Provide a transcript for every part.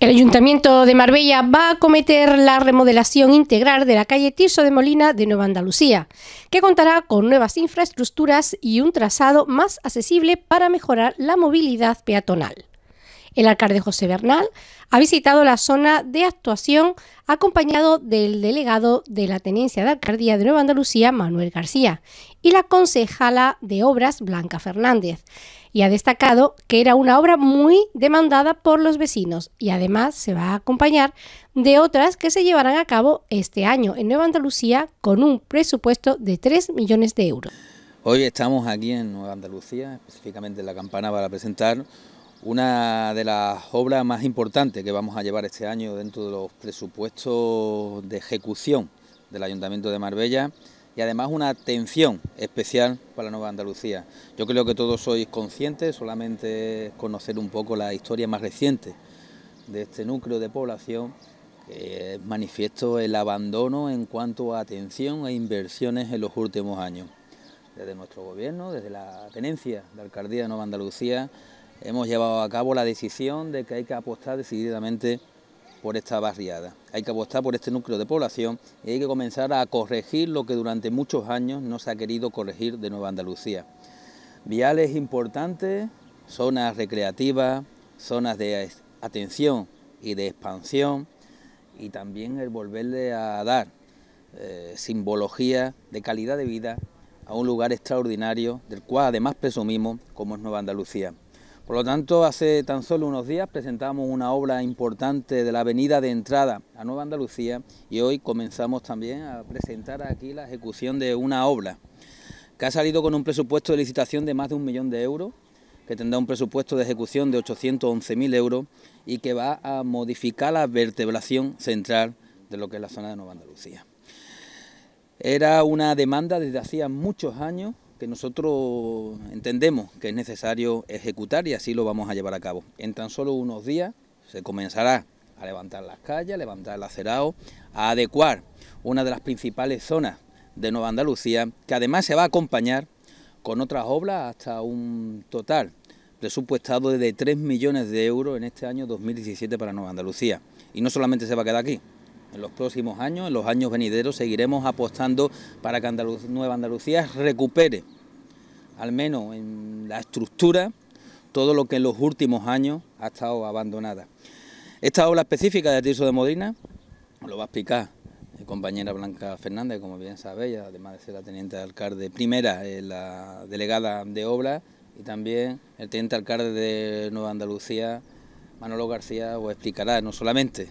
El Ayuntamiento de Marbella va a acometer la remodelación integral de la calle Tirso de Molina de Nueva Andalucía, que contará con nuevas infraestructuras y un trazado más accesible para mejorar la movilidad peatonal. El alcalde José Bernal ha visitado la zona de actuación acompañado del delegado de la Tenencia de Alcaldía de Nueva Andalucía, Manuel García, y la concejala de Obras, Blanca Fernández, y ha destacado que era una obra muy demandada por los vecinos y además se va a acompañar de otras que se llevarán a cabo este año en Nueva Andalucía con un presupuesto de 3 millones de euros. Hoy estamos aquí en Nueva Andalucía, específicamente en la Campana, para presentar una de las obras más importantes que vamos a llevar este año dentro de los presupuestos de ejecución del Ayuntamiento de Marbella y además una atención especial para la Nueva Andalucía. Yo creo que todos sois conscientes, solamente conocer un poco la historia más reciente de este núcleo de población manifiesto el abandono en cuanto a atención e inversiones en los últimos años. Desde nuestro gobierno, desde la tenencia de Alcaldía de Nueva Andalucía, hemos llevado a cabo la decisión de que hay que apostar decididamente por esta barriada. Hay que apostar por este núcleo de población y hay que comenzar a corregir lo que durante muchos años no se ha querido corregir de Nueva Andalucía. Viales importantes, zonas recreativas, zonas de atención y de expansión y también el volverle a dar eh, simbología de calidad de vida a un lugar extraordinario del cual además presumimos como es Nueva Andalucía. Por lo tanto, hace tan solo unos días presentamos una obra importante de la avenida de entrada a Nueva Andalucía y hoy comenzamos también a presentar aquí la ejecución de una obra que ha salido con un presupuesto de licitación de más de un millón de euros, que tendrá un presupuesto de ejecución de 811.000 euros y que va a modificar la vertebración central de lo que es la zona de Nueva Andalucía. Era una demanda desde hacía muchos años que nosotros entendemos que es necesario ejecutar y así lo vamos a llevar a cabo. En tan solo unos días se comenzará a levantar las calles, a levantar el acerado, a adecuar una de las principales zonas de Nueva Andalucía, que además se va a acompañar con otras obras hasta un total presupuestado de 3 millones de euros en este año 2017 para Nueva Andalucía. Y no solamente se va a quedar aquí, en los próximos años, en los años venideros, seguiremos apostando para que Nueva Andalucía recupere, al menos en la estructura, todo lo que en los últimos años ha estado abandonada. Esta obra específica de Tirso de Modrina lo va a explicar mi compañera Blanca Fernández, como bien sabéis, además de ser la teniente alcalde primera, eh, la delegada de obra y también el teniente alcalde de Nueva Andalucía, Manolo García, os explicará no solamente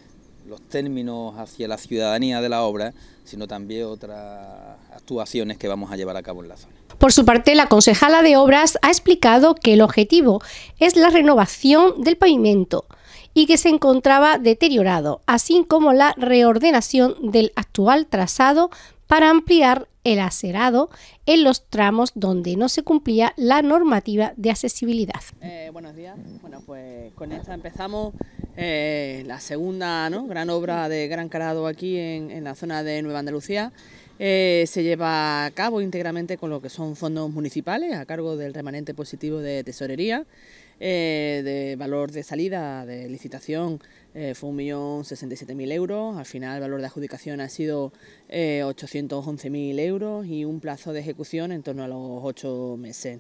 los términos hacia la ciudadanía de la obra, sino también otras actuaciones que vamos a llevar a cabo en la zona. Por su parte, la concejala de Obras ha explicado que el objetivo es la renovación del pavimento y que se encontraba deteriorado, así como la reordenación del actual trazado para ampliar el acerado en los tramos donde no se cumplía la normativa de accesibilidad. Eh, buenos días. Bueno, pues con esta empezamos eh, la segunda gran obra de gran calado aquí en, la zona de Nueva Andalucía. Eh, se lleva a cabo íntegramente con lo que son fondos municipales a cargo del remanente positivo de tesorería eh, de valor de salida, de licitación, eh, fue 1.067.000 euros, al final el valor de adjudicación ha sido 811.000 eh, euros y un plazo de ejecución en torno a los 8 meses.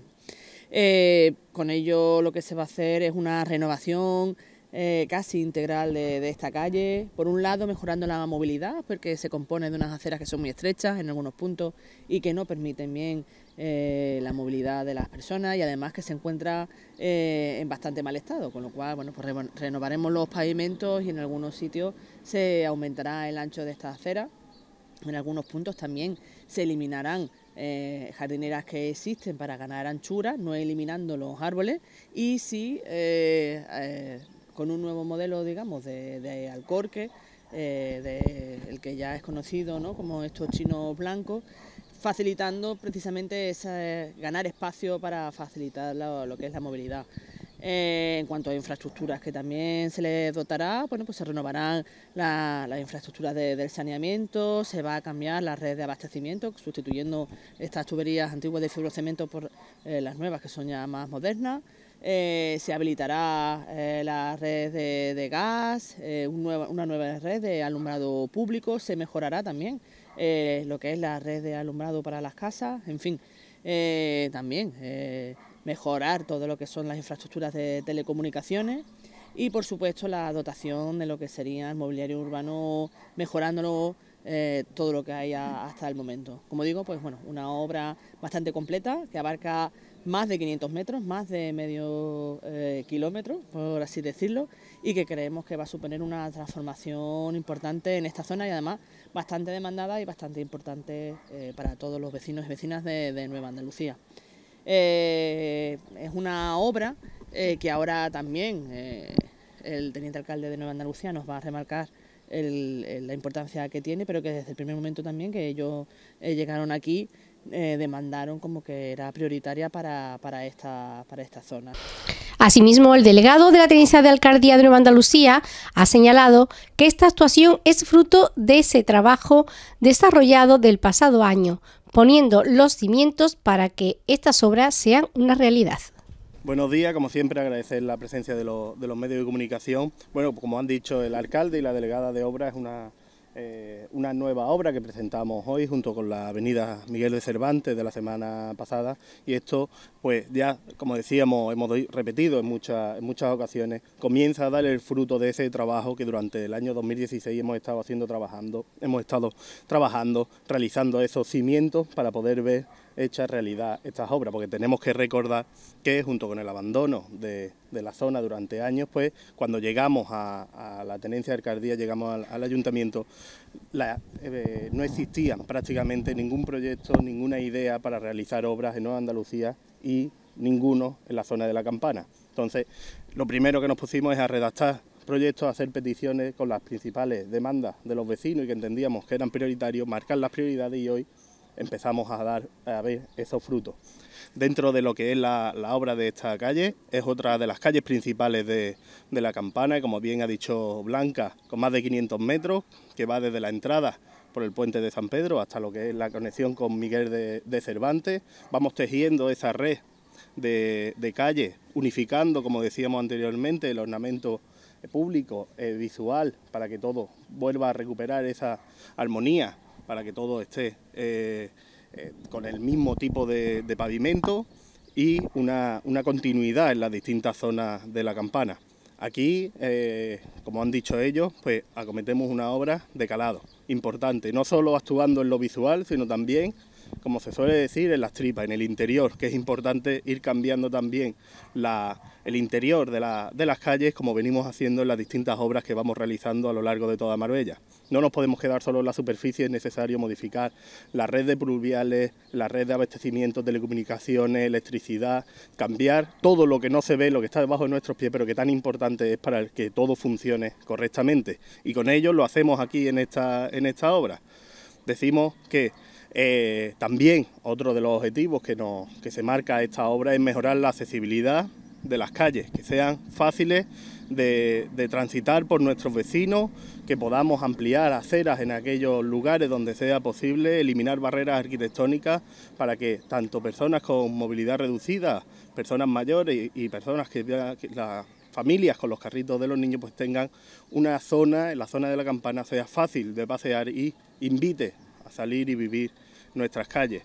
Eh, con ello lo que se va a hacer es una renovación eh, casi integral de, esta calle. Por un lado, mejorando la movilidad, porque se compone de unas aceras que son muy estrechas en algunos puntos y que no permiten bien eh, la movilidad de las personas y además que se encuentra eh, en bastante mal estado, con lo cual bueno, pues renovaremos los pavimentos y en algunos sitios se aumentará el ancho de esta aceras... En algunos puntos también se eliminarán jardineras que existen para ganar anchura, no eliminando los árboles, y sí con un nuevo modelo, digamos, de, alcorque, eh, el que ya es conocido ¿no? como estos chinos blancos, facilitando precisamente ganar espacio para facilitar lo, que es la movilidad. Eh, en cuanto a infraestructuras que también se les dotará, bueno, pues se renovarán las infraestructuras del saneamiento, se va a cambiar la red de abastecimiento, sustituyendo estas tuberías antiguas de fibrocemento por eh, las nuevas que son ya más modernas. Eh, se habilitará eh, la red de, gas, eh, una nueva red de alumbrado público, se mejorará también lo que es la red de alumbrado para las casas, en fin, también mejorar todo lo que son las infraestructuras de telecomunicaciones y por supuesto la dotación de lo que sería el mobiliario urbano, mejorándolo todo lo que hay hasta el momento. Como digo, pues bueno, una obra bastante completa que abarca más de 500 metros, más de medio eh, kilómetro, por así decirlo, y que creemos que va a suponer una transformación importante en esta zona y además bastante demandada y bastante importante eh, para todos los vecinos y vecinas de, Nueva Andalucía. Eh, es una obra que ahora también el teniente alcalde de Nueva Andalucía nos va a remarcar la importancia que tiene, pero que desde el primer momento también que ellos llegaron aquí eh, demandaron como que era prioritaria para, para, esta, para esta zona. Asimismo, el delegado de la Tenencia de Alcaldía de Nueva Andalucía ha señalado que esta actuación es fruto de ese trabajo desarrollado del pasado año, poniendo los cimientos para que estas obras sean una realidad. Buenos días, como siempre agradecer la presencia de, los, de los medios de comunicación. Bueno, como han dicho el alcalde y la delegada de obras, es una eh, una nueva obra que presentamos hoy junto con la Avenida Miguel de Cervantes de la semana pasada y esto pues ya como decíamos hemos repetido en muchas, en muchas ocasiones comienza a dar el fruto de ese trabajo que durante el año 2016 hemos estado haciendo trabajando hemos estado trabajando realizando esos cimientos para poder ver hecha realidad estas obras, porque tenemos que recordar que junto con el abandono de, la zona durante años, pues cuando llegamos a, la tenencia de alcaldía, llegamos al, ayuntamiento, eh, no existían prácticamente ningún proyecto, ninguna idea para realizar obras en Nueva Andalucía y ninguno en la zona de la campana. Entonces, lo primero que nos pusimos es a redactar proyectos, hacer peticiones con las principales demandas de los vecinos y que entendíamos que eran prioritarios, marcar las prioridades y hoy empezamos a dar a ver esos frutos. Dentro de lo que es la, obra de esta calle, es otra de las calles principales de, la campana, como bien ha dicho Blanca, con más de 500 metros, que va desde la entrada por el puente de San Pedro hasta lo que es la conexión con Miguel de, Cervantes. Vamos tejiendo esa red de, calles, unificando, como decíamos anteriormente, el ornamento público, eh, visual, para que todo vuelva a recuperar esa armonía para que todo esté eh, eh, con el mismo tipo de, pavimento y una, continuidad en las distintas zonas de la campana. Aquí, eh, como han dicho ellos, pues acometemos una obra de calado importante, no solo actuando en lo visual, sino también, como se suele decir, en las tripas, en el interior, que es importante ir cambiando también la, el interior de, las calles como venimos haciendo en las distintas obras que vamos realizando a lo largo de toda Marbella. No nos podemos quedar solo en la superficie, es necesario modificar la red de pluviales, la red de abastecimiento, telecomunicaciones, electricidad, cambiar todo lo que no se ve, lo que está debajo de nuestros pies, pero que tan importante es para que todo funcione correctamente. Y con ello lo hacemos aquí en esta, en esta obra. Decimos que eh, también otro de los objetivos que, nos, que se marca esta obra es mejorar la accesibilidad de las calles, que sean fáciles de, transitar por nuestros vecinos, que podamos ampliar aceras en aquellos lugares donde sea posible, eliminar barreras arquitectónicas para que tanto personas con movilidad reducida, personas mayores y, personas que, las familias con los carritos de los niños pues tengan una zona, en la zona de la campana sea fácil de pasear y invite a salir y vivir nuestras calles.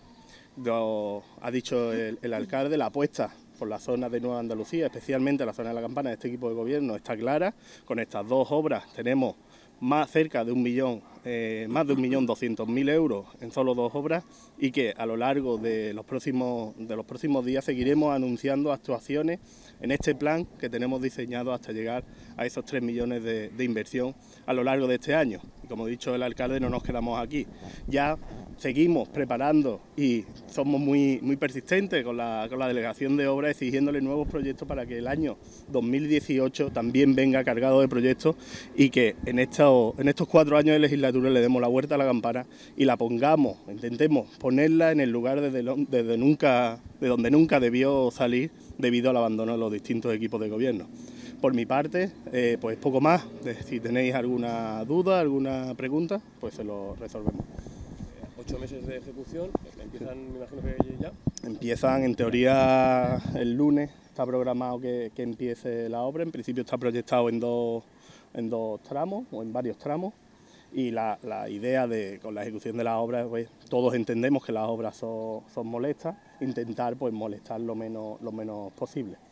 Lo ha dicho el alcalde, la apuesta por la zona de Nueva Andalucía, especialmente la zona de la campana de este equipo de gobierno, está clara. Con estas dos obras tenemos más cerca de un millón, eh, más de un millón doscientos mil euros en solo dos obras y que a lo largo de los próximos de los próximos días seguiremos anunciando actuaciones en este plan que tenemos diseñado hasta llegar a esos tres millones de inversión a lo largo de este año como ha dicho el alcalde, no nos quedamos aquí. Ya seguimos preparando y somos muy, persistentes con la, delegación de obras exigiéndole nuevos proyectos para que el año 2018 también venga cargado de proyectos y que en, estos, en estos cuatro años de legislatura le demos la vuelta a la campana y la pongamos, intentemos ponerla en el lugar desde nunca, de donde nunca debió salir debido al abandono de los distintos equipos de gobierno. Por mi parte, eh, pues poco más. Eh, si tenéis alguna duda, alguna pregunta, pues se lo resolvemos. Eh, ocho meses de ejecución, empiezan, me imagino que ya. Empiezan, en teoría, el lunes está programado que, empiece la obra. En principio está proyectado en dos, en dos tramos o en varios tramos y la, idea de con la ejecución de las obras, pues, todos entendemos que las obras son, molestas, intentar pues molestar lo menos, lo menos posible.